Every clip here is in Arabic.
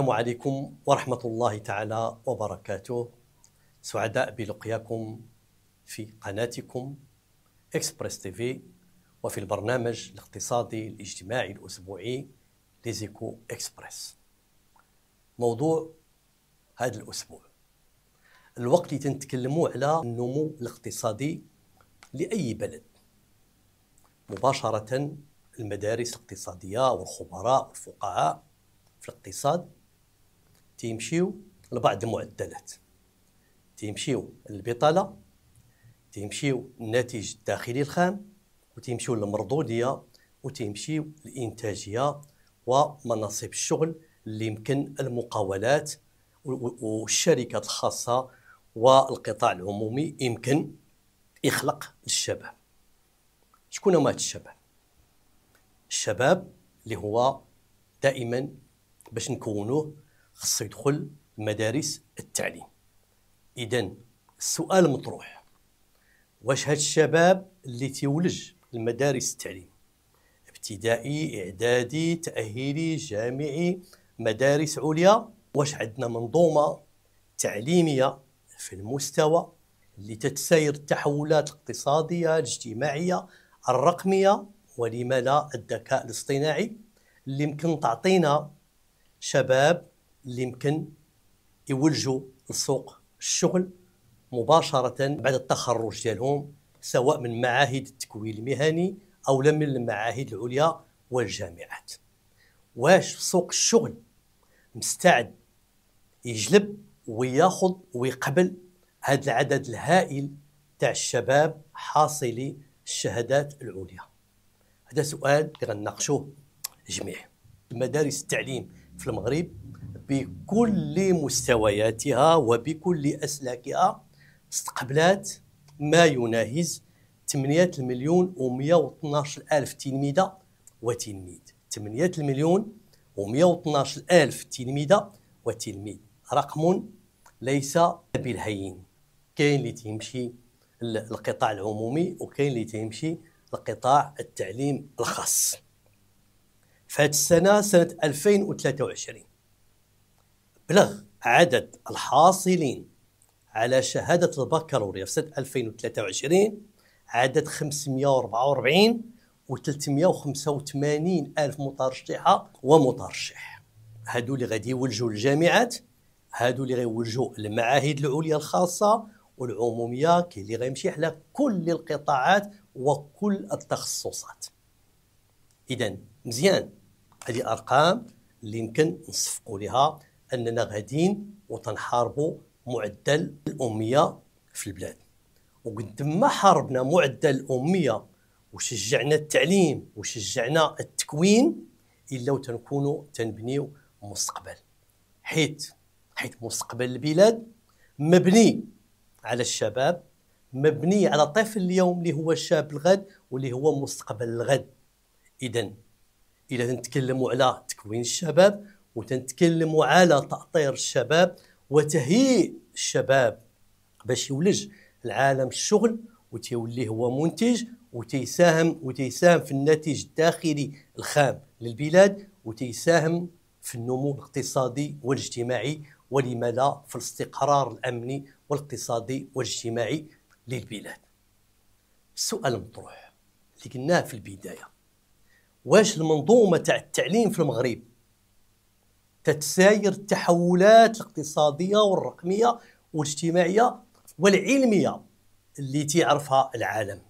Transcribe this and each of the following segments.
السلام عليكم ورحمة الله تعالى وبركاته سعداء بلقياكم في قناتكم اكسبريس تيفي وفي البرنامج الاقتصادي الاجتماعي الأسبوعي ليزيكو اكسبريس موضوع هذا الأسبوع الوقت اللي تنتكلموا على النمو الاقتصادي لأي بلد مباشرة المدارس الاقتصادية والخبراء والفقهاء في الاقتصاد تيمشيو لبعض المعدلات تيمشيو للبطالة تيمشيو الناتج الداخلي الخام وتيمشيو للمردودية وتيمشيو للإنتاجية ومناصب الشغل اللي يمكن المقاولات والشركات الخاصة والقطاع العمومي يمكن يخلق للشباب شكون هما هاد الشباب الشباب اللي هو دائما باش نكونوه خصو يدخل مدارس التعليم اذا السؤال مطروح واش هاد الشباب اللي تيولج المدارس التعليم ابتدائي اعدادي تاهيلي جامعي مدارس عليا واش عندنا منظومه تعليميه في المستوى اللي تتسير التحولات الاقتصاديه الاجتماعيه الرقميه ولما لا الذكاء الاصطناعي اللي يمكن تعطينا شباب اللي يمكن يولجوا لسوق الشغل مباشرة بعد التخرج ديالهم سواء من معاهد التكوين المهني أو من المعاهد العليا والجامعات واش سوق الشغل مستعد يجلب وياخذ ويقبل هذا العدد الهائل تاع الشباب حاصلي الشهادات العليا هذا سؤال اللي غنناقشوه جميع مدارس التعليم في المغرب بكل مستوياتها وبكل أسلاكها استقبلات ما يناهز 8 مليون و112 ألف تلميذة وتلميذ 8 مليون و112 ألف تلميذة وتلميذ رقم ليس بالهين كاين اللي تيمشي للقطاع العمومي وكاين اللي تيمشي لقطاع التعليم الخاص فهذه السنة سنة 2023 بلغ عدد الحاصلين على شهادة البكالوريا في سنة 2023 عدد 544 و 385 ألف مترشحة ومترشح هادو اللي غادي يولجوا الجامعات هادو اللي غيولجوا المعاهد العليا الخاصة والعمومية كاين اللي غيمشي على كل القطاعات وكل التخصصات إذا مزيان هذه ارقام اللي يمكن نصفقوا لها اننا غاديين وتنحاربوا معدل الاميه في البلاد وقد ما حاربنا معدل الاميه وشجعنا التعليم وشجعنا التكوين الا وتنكونوا تنبنيو مستقبل حيت حيت مستقبل البلاد مبني على الشباب مبني على طفل اليوم اللي هو شاب الغد واللي هو مستقبل الغد اذا الى تنتكلموا على تكوين الشباب وتنتكلموا على تأطير الشباب وتهيئ الشباب باش يولج العالم الشغل وتيولي هو منتج وتيساهم وتيساهم في الناتج الداخلي الخام للبلاد وتيساهم في النمو الاقتصادي والاجتماعي ولما لا في الاستقرار الامني والاقتصادي والاجتماعي للبلاد. السؤال المطروح اللي قلناه في البدايه واش المنظومه تاع التعليم في المغرب تتساير التحولات الاقتصاديه والرقميه والاجتماعيه والعلميه اللي تعرفها العالم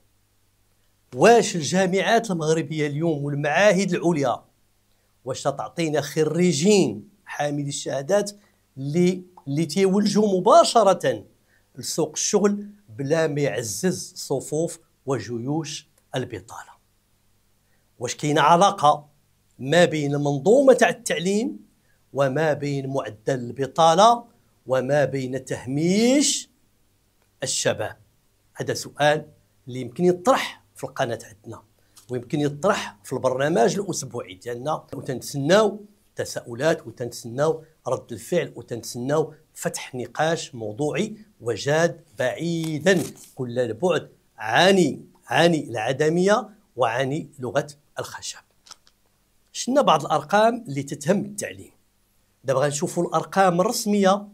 واش الجامعات المغربيه اليوم والمعاهد العليا واش تعطينا خريجين حاملي الشهادات اللي اللي تيولجوا مباشره لسوق الشغل بلا ما يعزز صفوف وجيوش البطاله واش كاينه علاقه ما بين المنظومه تاع التعليم وما بين معدل البطاله وما بين تهميش الشباب هذا سؤال اللي يمكن يطرح في القناه عندنا ويمكن يطرح في البرنامج الاسبوعي ديالنا وتنتسناو تساؤلات وتنتسناو رد الفعل وتنتسناو فتح نقاش موضوعي وجاد بعيدا كل البعد عن عن العدميه وعن لغه الخشب شنا بعض الارقام اللي تتهم التعليم دابا غنشوفوا الارقام الرسميه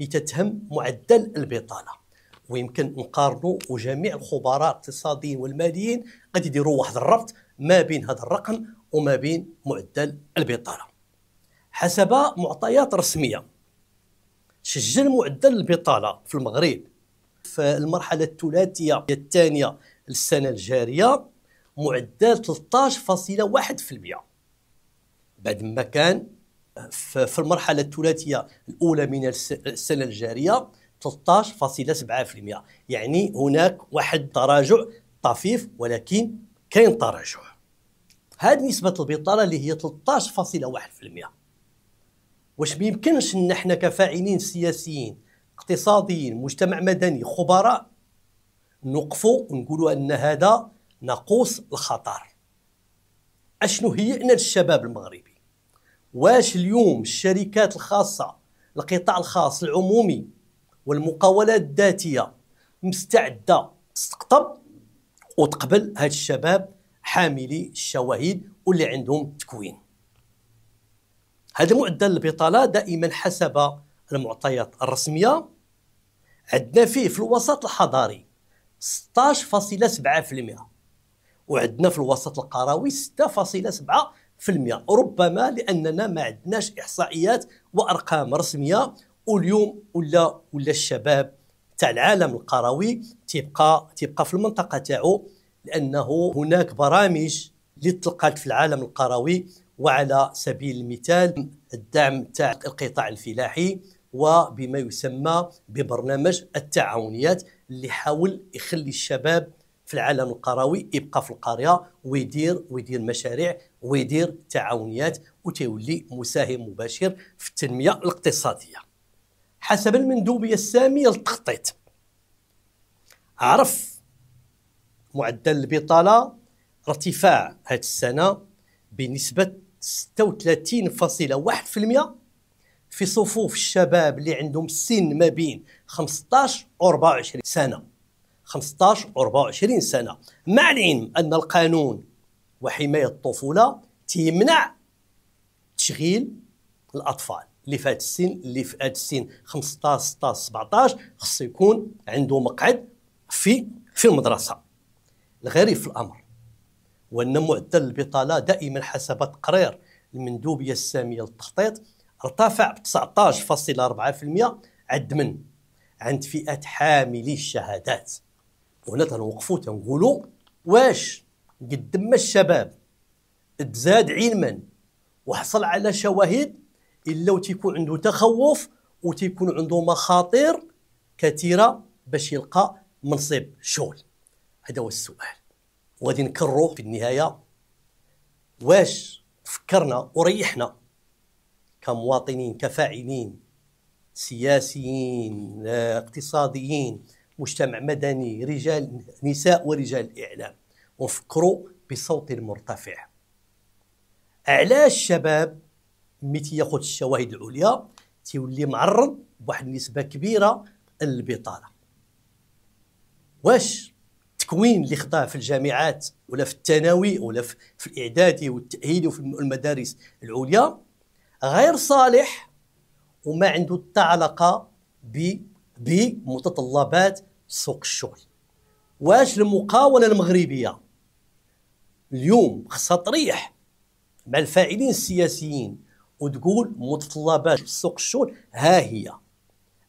اللي تتهم معدل البطاله ويمكن نقارنوا وجميع الخبراء الاقتصاديين والماليين غادي يديروا واحد الربط ما بين هذا الرقم وما بين معدل البطاله حسب معطيات رسميه سجل معدل البطاله في المغرب في المرحله الثلاثيه الثانيه للسنه الجاريه معدل 13.1% بعد ما كان في المرحلة الثلاثية الأولى من السنة الجارية 13.7% يعني هناك واحد تراجع طفيف ولكن كاين تراجع هذه نسبة البطالة اللي هي 13.1% واش ميمكنش ان احنا كفاعلين سياسيين اقتصاديين مجتمع مدني خبراء نوقفوا ونقولوا ان هذا ناقوس الخطر اشنو هيئنا للشباب المغربي واش اليوم الشركات الخاصه القطاع الخاص العمومي والمقاولات الذاتيه مستعده تستقطب وتقبل هاد الشباب حاملي الشواهد واللي عندهم تكوين هذا معدل البطاله دائما حسب المعطيات الرسميه عندنا فيه في الوسط الحضاري 16.7% وعندنا في الوسط القروي 6.7% ربما لاننا ما عندناش احصائيات وارقام رسميه واليوم ولا ولا الشباب تاع العالم القروي تيبقى تيبقى في المنطقه تاعو لانه هناك برامج اللي تلقات في العالم القروي وعلى سبيل المثال الدعم تاع القطاع الفلاحي وبما يسمى ببرنامج التعاونيات اللي حاول يخلي الشباب في العالم القروي يبقى في القريه ويدير ويدير مشاريع ويدير تعاونيات وتولي مساهم مباشر في التنميه الاقتصاديه حسب المندوبيه الساميه للتخطيط عرف معدل البطاله ارتفاع هذه السنه بنسبه 36.1% في صفوف الشباب اللي عندهم سن ما بين 15 و 24 سنه 15 و 24 سنة مع العلم أن القانون وحماية الطفولة تمنع تشغيل الأطفال اللي في هذا السن اللي في هذا السن 15 16 17 خصو يكون عنده مقعد في في المدرسة الغريب في الأمر وأن معدل البطالة دائما حسب تقرير المندوبية السامية للتخطيط ارتفع ب 19.4% عند من عند فئة حاملي الشهادات وهنا تنوقفوا تنقولوا واش قد ما الشباب تزاد علما وحصل على شواهد الا وتيكون عنده تخوف وتيكون عنده مخاطر كثيره باش يلقى منصب شغل هذا هو السؤال وغادي نكرروا في النهايه واش فكرنا وريحنا كمواطنين كفاعلين سياسيين اقتصاديين مجتمع مدني رجال نساء ورجال الإعلام وفكروا بصوت مرتفع علاش الشباب ملي ياخذ الشواهد العليا تيولي معرض بواحد النسبه كبيره للبطاله واش التكوين اللي خضاه في الجامعات ولا في الثانوي ولا في, الاعدادي والتاهيلي وفي المدارس العليا غير صالح وما عنده حتى علاقه ب بمتطلبات سوق الشغل واش المقاوله المغربيه اليوم خصها تريح مع الفاعلين السياسيين وتقول متطلبات سوق الشغل ها هي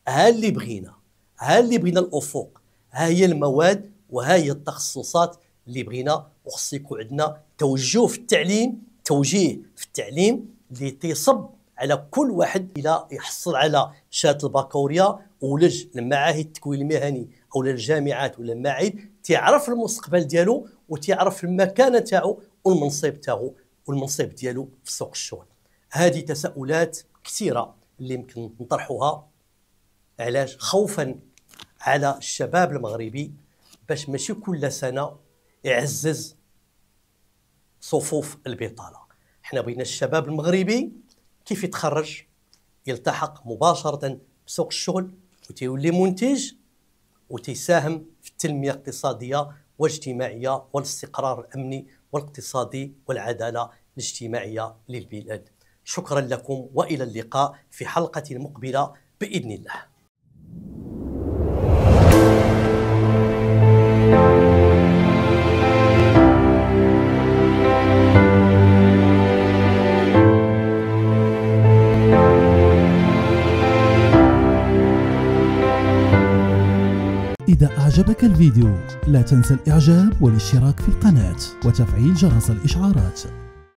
ها اللي بغينا ها اللي بغينا الافق ها هي المواد وها هي التخصصات اللي بغينا وخص يكون عندنا توجه في التعليم توجيه في التعليم اللي تيصب على كل واحد الى يحصل على شهاده البكالوريا ولج للمعاهد التكوين المهني او للجامعات ولا المعاهد تيعرف المستقبل ديالو وتيعرف المكانه تاعو والمنصب تاعو والمنصب ديالو في سوق الشغل هذه تساؤلات كثيره اللي يمكن نطرحوها علاش خوفا على الشباب المغربي باش ماشي كل سنه يعزز صفوف البطاله حنا بغينا الشباب المغربي كيف يتخرج يلتحق مباشره بسوق الشغل وتيولي منتج وتساهم في التنميه الاقتصاديه والاجتماعيه والاستقرار الامني والاقتصادي والعداله الاجتماعيه للبلاد شكرا لكم والى اللقاء في حلقه مقبله باذن الله الفيديو لا تنسى الإعجاب والاشتراك في القناة وتفعيل جرس الإشعارات